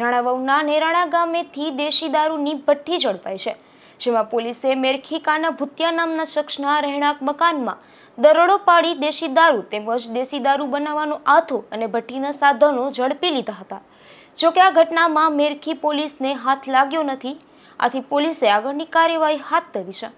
રાણાવવના નેરાણા ગામેથી દેશી દારૂની ભઠ્ઠી ઝડપાઈ છે જેમાં પોલીસે મેરખીકાના ભૂતિયા નામના શખ્સના રહેણાંક મકાનમાં દરોડો પાડી દેશી દારૂ તેમજ દેશી દારૂ બનાવવાનો આથો અને ભઠ્ઠીના સાધનો ઝડપી લીધા હતા જોકે આ ઘટનામાં મેરખી પોલીસને હાથ લાગ્યો નથી આથી પોલીસે આગળની કાર્યવાહી હાથ ધરી છે